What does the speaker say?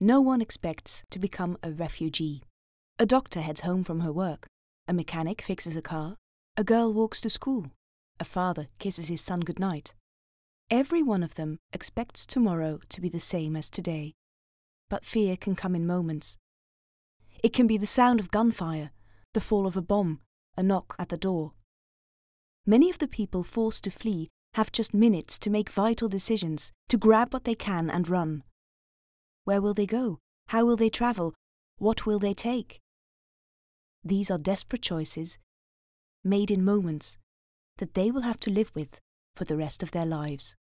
No one expects to become a refugee. A doctor heads home from her work. A mechanic fixes a car. A girl walks to school. A father kisses his son goodnight. Every one of them expects tomorrow to be the same as today. But fear can come in moments. It can be the sound of gunfire, the fall of a bomb, a knock at the door. Many of the people forced to flee have just minutes to make vital decisions, to grab what they can and run. Where will they go? How will they travel? What will they take? These are desperate choices, made in moments, that they will have to live with for the rest of their lives.